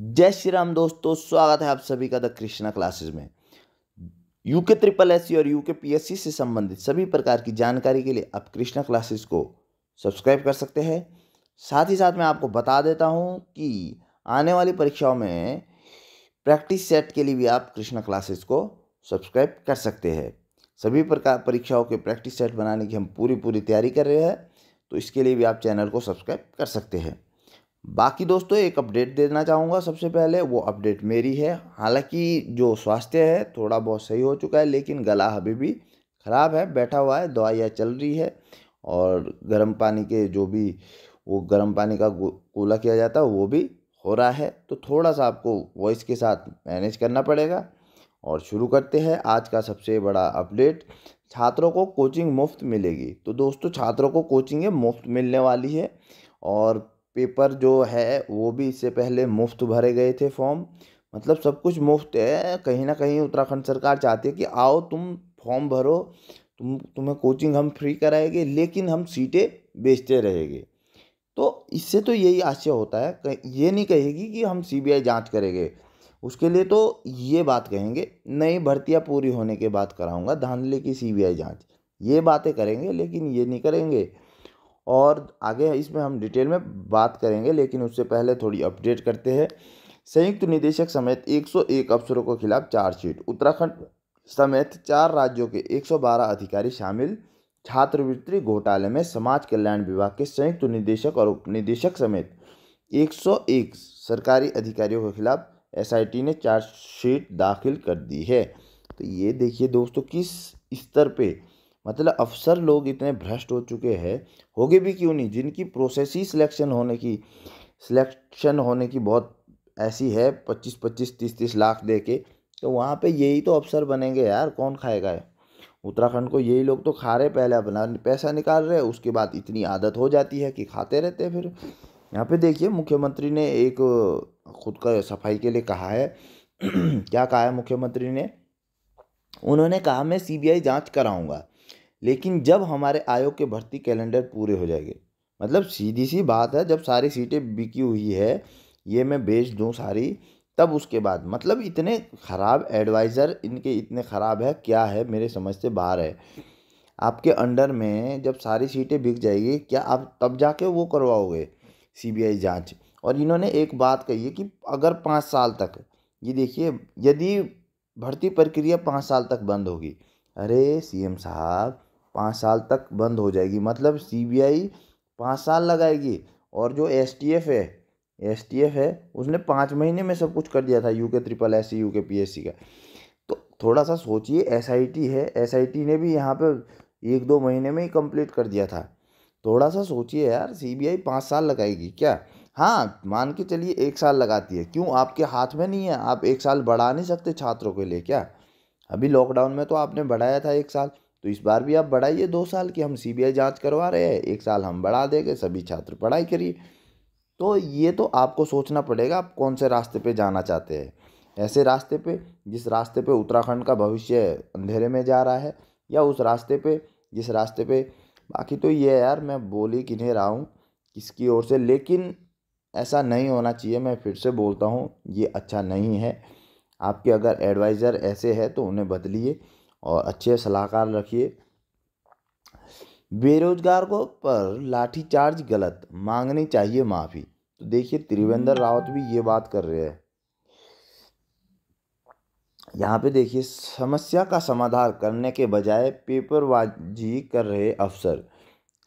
जय श्री राम दोस्तों स्वागत है आप सभी का द कृष्णा क्लासेस में यूके ट्रिपल एस और यूके पीएससी से संबंधित सभी प्रकार की जानकारी के लिए आप कृष्णा क्लासेस को सब्सक्राइब कर सकते हैं साथ ही साथ मैं आपको बता देता हूं कि आने वाली परीक्षाओं में प्रैक्टिस सेट के लिए भी आप कृष्णा क्लासेस को सब्सक्राइब कर सकते हैं सभी प्रकार परीक्षाओं के प्रैक्टिस सेट बनाने की हम पूरी पूरी तैयारी कर रहे हैं तो इसके लिए भी आप चैनल को सब्सक्राइब कर सकते हैं बाकी दोस्तों एक अपडेट देना चाहूँगा सबसे पहले वो अपडेट मेरी है हालांकि जो स्वास्थ्य है थोड़ा बहुत सही हो चुका है लेकिन गला अभी भी ख़राब है बैठा हुआ है दवाइयाँ चल रही है और गर्म पानी के जो भी वो गर्म पानी का कूला किया जाता है वो भी हो रहा है तो थोड़ा सा आपको वॉइस के साथ मैनेज करना पड़ेगा और शुरू करते हैं आज का सबसे बड़ा अपडेट छात्रों को कोचिंग मुफ्त मिलेगी तो दोस्तों छात्रों को कोचिंग मुफ्त मिलने वाली है और पेपर जो है वो भी इससे पहले मुफ्त भरे गए थे फॉर्म मतलब सब कुछ मुफ्त है कहीं ना कहीं उत्तराखंड सरकार चाहती है कि आओ तुम फॉर्म भरो तुम तुम्हें कोचिंग हम फ्री कराएंगे लेकिन हम सीटें बेचते रहेंगे तो इससे तो यही आशय होता है ये नहीं कहेगी कि हम सीबीआई जांच करेंगे उसके लिए तो ये बात कहेंगे नई भर्तियाँ पूरी होने के बाद कराऊंगा धांधली की सीबीआई जांच ये बातें करेंगे लेकिन ये नहीं करेंगे और आगे इसमें हम डिटेल में बात करेंगे लेकिन उससे पहले थोड़ी अपडेट करते हैं संयुक्त निदेशक समेत 101 अफसरों के खिलाफ चार्जशीट उत्तराखंड समेत चार राज्यों के 112 अधिकारी शामिल छात्रवृत्ति घोटाले में समाज कल्याण विभाग के संयुक्त निदेशक और उप निदेशक समेत 101 सरकारी अधिकारियों के खिलाफ एसआईटी ने चार्जशीट दाखिल कर दी है तो ये देखिए दोस्तों किस स्तर पर मतलब अफसर लोग इतने भ्रष्ट हो चुके हैं होगे भी क्यों नहीं जिनकी प्रोसेस ही सिलेक्शन होने की सिलेक्शन होने की बहुत ऐसी है पच्चीस पच्चीस तीस तीस लाख दे के तो वहाँ पे यही तो अफसर बनेंगे यार कौन खाएगा उत्तराखंड को यही लोग तो खा रहे पहले अपना पैसा निकाल रहे उसके बाद इतनी आदत हो जाती है कि खाते रहते हैं फिर यहाँ पे देखिए मुख्यमंत्री ने एक खुद का सफाई के लिए कहा है क्या कहा है मुख्यमंत्री ने उन्होंने कहा मैं सीबीआई जांच कराऊंगा लेकिन जब हमारे आयोग के भर्ती कैलेंडर पूरे हो जाएंगे मतलब सीधी सी बात है जब सारी सीटें बिकी हुई है ये मैं बेच दूँ सारी तब उसके बाद मतलब इतने ख़राब एडवाइज़र इनके इतने ख़राब है क्या है मेरे समझ से बाहर है आपके अंडर में जब सारी सीटें बिक जाएगी क्या आप तब जाके वो करवाओगे सीबीआई जांच और इन्होंने एक बात कही है कि अगर पाँच साल तक ये देखिए यदि भर्ती प्रक्रिया पाँच साल तक बंद होगी अरे सीएम साहब पाँच साल तक बंद हो जाएगी मतलब सीबीआई पाँच साल लगाएगी और जो एसटीएफ है एसटीएफ है उसने पाँच महीने में सब कुछ कर दिया था U K triple S C U K P S C का तो थोड़ा सा सोचिए एस आई टी है एस आई टी ने भी यहाँ पर एक दो महीने में ही कंप्लीट कर दिया था थोड़ा सा सोचिए यार सी बी आई पाँच साल लगाएगी क्या हाँ मान के चलिए एक साल लगाती है क्यों आपके हाथ में नहीं है आप एक साल बढ़ा नहीं सकते छात्रों के लिए क्या अभी लॉकडाउन में तो आपने बढ़ाया था एक साल तो इस बार भी आप बढ़ाइए दो साल की हम सीबीआई जांच करवा रहे हैं एक साल हम बढ़ा देंगे सभी छात्र पढ़ाई करिए तो ये तो आपको सोचना पड़ेगा आप कौन से रास्ते पे जाना चाहते हैं ऐसे रास्ते पे जिस रास्ते पे उत्तराखंड का भविष्य अंधेरे में जा रहा है या उस रास्ते पे जिस रास्ते पे बाकी तो ये यार मैं बोल ही किन्हें रहा हूँ किसकी ओर से लेकिन ऐसा नहीं होना चाहिए मैं फिर से बोलता हूँ ये अच्छा नहीं है आपके अगर एडवाइज़र ऐसे है तो उन्हें बदलिए और अच्छे सलाहकार रखिए बेरोजगार को पर लाठीचार्ज गलत मांगनी चाहिए माफ़ी तो देखिए त्रिवेंद्र रावत भी ये बात कर रहे हैं यहाँ पे देखिए समस्या का समाधान करने के बजाय पेपरबाजी कर रहे अफसर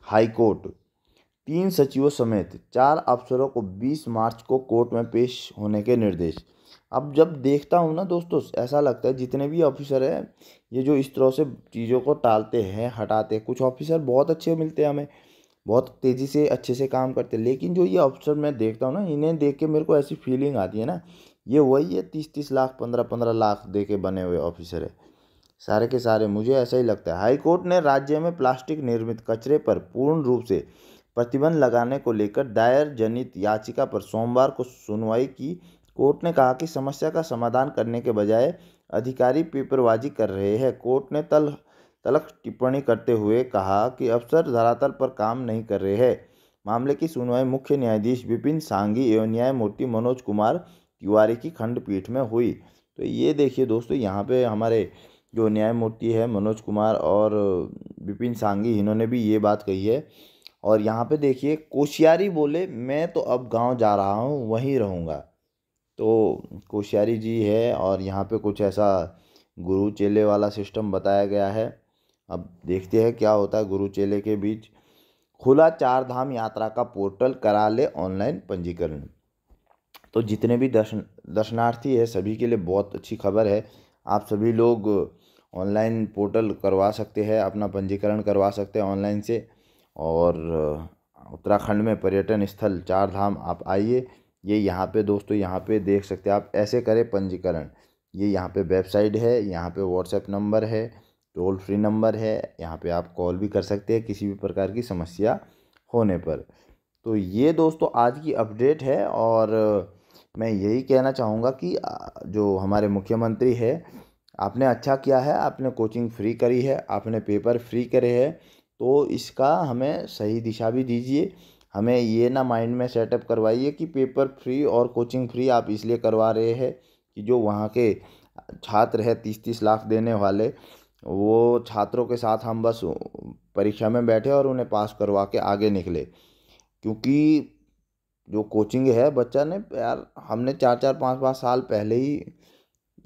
हाईकोर्ट तीन सचिवों समेत चार अफसरों को 20 मार्च को कोर्ट में पेश होने के निर्देश अब जब देखता हूँ ना दोस्तों ऐसा लगता है जितने भी ऑफिसर हैं ये जो इस तरह से चीज़ों को टालते हैं हटाते हैं कुछ ऑफिसर बहुत अच्छे मिलते हैं हमें बहुत तेज़ी से अच्छे से काम करते हैं लेकिन जो ये ऑफिसर मैं देखता हूँ ना इन्हें देख के मेरे को ऐसी फीलिंग आती है ना ये वही है तीस तीस लाख पंद्रह पंद्रह लाख दे के बने हुए ऑफिसर है सारे के सारे मुझे ऐसा ही लगता है हाईकोर्ट ने राज्य में प्लास्टिक निर्मित कचरे पर पूर्ण रूप से प्रतिबंध लगाने को लेकर दायर जनित याचिका पर सोमवार को सुनवाई की कोर्ट ने कहा कि समस्या का समाधान करने के बजाय अधिकारी पेपरबाजी कर रहे हैं कोर्ट ने तल तलख टिप्पणी करते हुए कहा कि अफसर धरातल पर काम नहीं कर रहे हैं मामले की सुनवाई मुख्य न्यायाधीश विपिन सांगी एवं न्यायमूर्ति मनोज कुमार तिवारी की खंडपीठ में हुई तो ये देखिए दोस्तों यहाँ पे हमारे जो न्यायमूर्ति है मनोज कुमार और विपिन सांगी इन्होंने भी ये बात कही है और यहाँ पे देखिए कोशियारी बोले मैं तो अब गांव जा रहा हूँ वहीं रहूँगा तो कोश्यारी जी है और यहाँ पे कुछ ऐसा गुरु चेले वाला सिस्टम बताया गया है अब देखते हैं क्या होता है गुरु चेले के बीच खुला चार धाम यात्रा का पोर्टल करा ले ऑनलाइन पंजीकरण तो जितने भी दर्शन दर्शनार्थी है सभी के लिए बहुत अच्छी खबर है आप सभी लोग ऑनलाइन पोर्टल करवा सकते हैं अपना पंजीकरण करवा सकते हैं ऑनलाइन से और उत्तराखंड में पर्यटन स्थल चार धाम आप आइए ये यहाँ पे दोस्तों यहाँ पे देख सकते हैं आप ऐसे करें पंजीकरण ये यहाँ पे वेबसाइट है यहाँ पे व्हाट्सएप नंबर है टोल फ्री नंबर है यहाँ पे आप कॉल भी कर सकते हैं किसी भी प्रकार की समस्या होने पर तो ये दोस्तों आज की अपडेट है और मैं यही कहना चाहूँगा कि जो हमारे मुख्यमंत्री है आपने अच्छा किया है आपने कोचिंग फ्री करी है आपने पेपर फ्री करे है तो इसका हमें सही दिशा भी दीजिए हमें ये ना माइंड में सेटअप करवाइए कि पेपर फ्री और कोचिंग फ्री आप इसलिए करवा रहे हैं कि जो वहाँ के छात्र है तीस तीस लाख देने वाले वो छात्रों के साथ हम बस परीक्षा में बैठे और उन्हें पास करवा के आगे निकले क्योंकि जो कोचिंग है बच्चा ने यार हमने चार चार पाँच पाँच साल पहले ही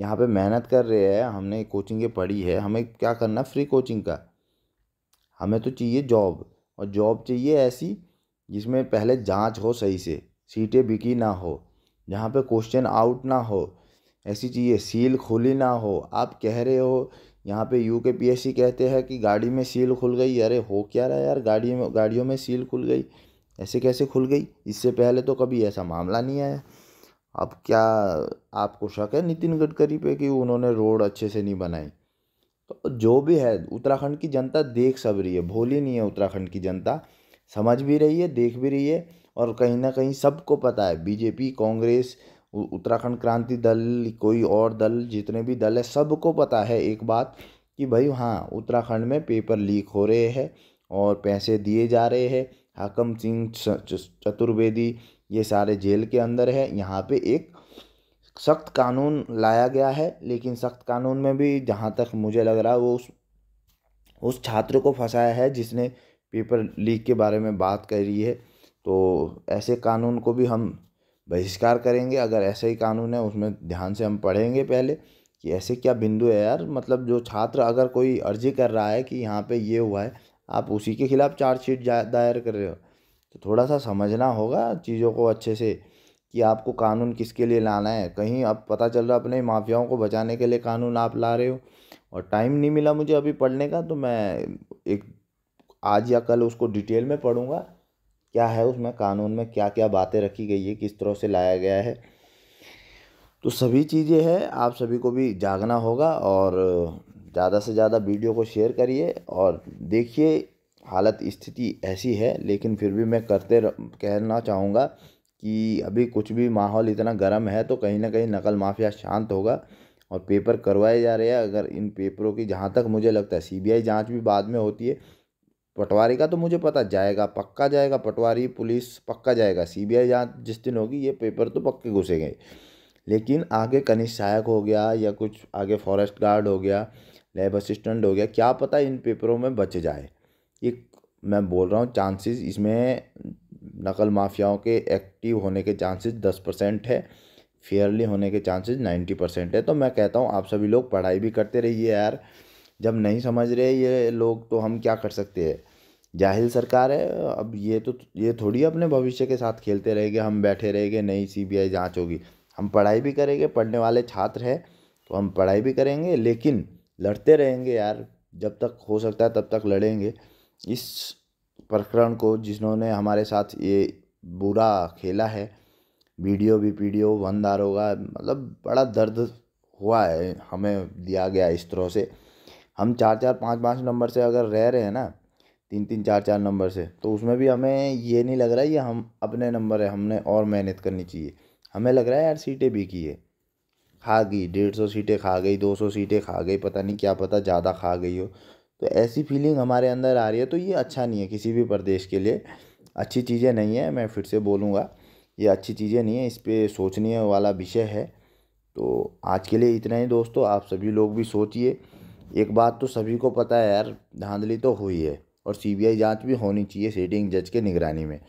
यहाँ पे मेहनत कर रहे हैं हमने कोचिंग पढ़ी है हमें क्या करना फ्री कोचिंग का हमें तो चाहिए जॉब और जॉब चाहिए ऐसी जिसमें पहले जांच हो सही से सीटें बिकी ना हो जहाँ पे क्वेश्चन आउट ना हो ऐसी चीज़ें सील खुली ना हो आप कह रहे हो यहाँ पे यू के पी कहते हैं कि गाड़ी में सील खुल गई अरे हो क्या रहा यार गाड़ी में गाड़ियों में सील खुल गई ऐसे कैसे खुल गई इससे पहले तो कभी ऐसा मामला नहीं आया अब क्या आपको शक है नितिन गडकरी पे कि उन्होंने रोड अच्छे से नहीं बनाई तो जो भी है उत्तराखंड की जनता देख सब रही है भोली नहीं है उत्तराखंड की जनता समझ भी रही है देख भी रही है और कहीं ना कहीं सबको पता है बीजेपी कांग्रेस उत्तराखंड क्रांति दल कोई और दल जितने भी दल है सबको पता है एक बात कि भाई हाँ उत्तराखंड में पेपर लीक हो रहे हैं और पैसे दिए जा रहे हैं हाकम सिंह चतुर्वेदी ये सारे जेल के अंदर है यहाँ पे एक सख्त कानून लाया गया है लेकिन सख्त कानून में भी जहाँ तक मुझे लग रहा है वो उस उस छात्र को फंसाया है जिसने पेपर लीक के बारे में बात कर रही है तो ऐसे कानून को भी हम बहिष्कार करेंगे अगर ऐसे ही कानून है उसमें ध्यान से हम पढ़ेंगे पहले कि ऐसे क्या बिंदु है यार मतलब जो छात्र अगर कोई अर्जी कर रहा है कि यहाँ पे ये हुआ है आप उसी के खिलाफ चार्जशीट दायर कर रहे हो तो थोड़ा सा समझना होगा चीज़ों को अच्छे से कि आपको कानून किसके लिए लाना है कहीं अब पता चल रहा अपने माफियाओं को बचाने के लिए कानून आप ला रहे हो और टाइम नहीं मिला मुझे अभी पढ़ने का तो मैं एक आज या कल उसको डिटेल में पढ़ूँगा क्या है उसमें कानून में क्या क्या बातें रखी गई है किस तरह से लाया गया है तो सभी चीज़ें हैं आप सभी को भी जागना होगा और ज़्यादा से ज़्यादा वीडियो को शेयर करिए और देखिए हालत स्थिति ऐसी है लेकिन फिर भी मैं करते कहना चाहूँगा कि अभी कुछ भी माहौल इतना गर्म है तो कहीं ना कहीं नकल माफिया शांत होगा और पेपर करवाए जा रहे हैं अगर इन पेपरों की जहाँ तक मुझे लगता है सीबीआई जांच भी बाद में होती है पटवारी का तो मुझे पता जाएगा पक्का जाएगा पटवारी पुलिस पक्का जाएगा सीबीआई बी जिस दिन होगी ये पेपर तो पक्के घुसेंगे लेकिन आगे कनिष्ठ सहायक हो गया या कुछ आगे फॉरेस्ट गार्ड हो गया लैब असिस्टेंट हो गया क्या पता इन पेपरों में बच जाए एक मैं बोल रहा हूँ चांसेस इसमें नकल माफियाओं के एक्टिव होने के चांसेस दस परसेंट है फेयरली होने के चांसेस नाइन्टी परसेंट है तो मैं कहता हूँ आप सभी लोग पढ़ाई भी करते रहिए यार जब नहीं समझ रहे ये लोग तो हम क्या कर सकते हैं जाहिल सरकार है अब ये तो ये थोड़ी अपने भविष्य के साथ खेलते रहेंगे हम बैठे रहेंगे नहीं सी बी आई जाँच होगी हम पढ़ाई भी करेंगे पढ़ने वाले छात्र हैं तो हम पढ़ाई भी करेंगे लेकिन लड़ते रहेंगे यार जब तक हो सकता है तब तक लड़ेंगे इस प्रकरण को जिन्होंने हमारे साथ ये बुरा खेला है वीडियो भी पीडियो वन दारोगा मतलब बड़ा दर्द हुआ है हमें दिया गया इस तरह से हम चार चार पाँच पाँच नंबर से अगर रह रहे हैं ना तीन तीन चार चार नंबर से तो उसमें भी हमें ये नहीं लग रहा है ये हम अपने नंबर है हमने और मेहनत करनी चाहिए हमें लग रहा है यार सीटें बिकी है खा गई डेढ़ सौ सीटें खा गई दो सौ सीटें खा गई पता नहीं क्या पता ज़्यादा खा गई हो तो ऐसी फीलिंग हमारे अंदर आ रही है तो ये अच्छा नहीं है किसी भी प्रदेश के लिए अच्छी चीज़ें नहीं है मैं फिर से बोलूँगा ये अच्छी चीज़ें नहीं है इस पर सोचने वाला विषय है तो आज के लिए इतना ही दोस्तों आप सभी लोग भी सोचिए एक बात तो सभी को पता है यार धांधली तो हुई है और सीबीआई जांच भी होनी चाहिए सीटिंग जज के निगरानी में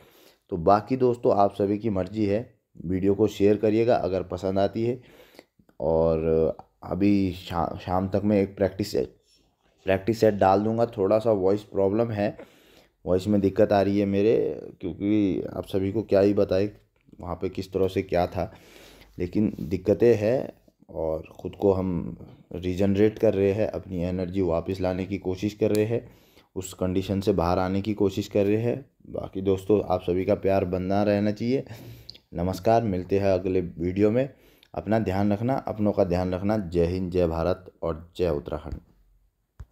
तो बाकी दोस्तों आप सभी की मर्जी है वीडियो को शेयर करिएगा अगर पसंद आती है और अभी शा, शाम तक मैं एक प्रैक्टिस प्रैक्टिस सेट डाल दूँगा थोड़ा सा वॉइस प्रॉब्लम है वॉइस में दिक्कत आ रही है मेरे क्योंकि आप सभी को क्या ही बताए वहाँ पे किस तरह से क्या था लेकिन दिक्कतें हैं और ख़ुद को हम रिजनरेट कर रहे हैं अपनी एनर्जी वापस लाने की कोशिश कर रहे हैं उस कंडीशन से बाहर आने की कोशिश कर रहे हैं बाकी दोस्तों आप सभी का प्यार बना रहना चाहिए नमस्कार मिलते हैं अगले वीडियो में अपना ध्यान रखना अपनों का ध्यान रखना जय हिंद जय भारत और जय उत्तराखंड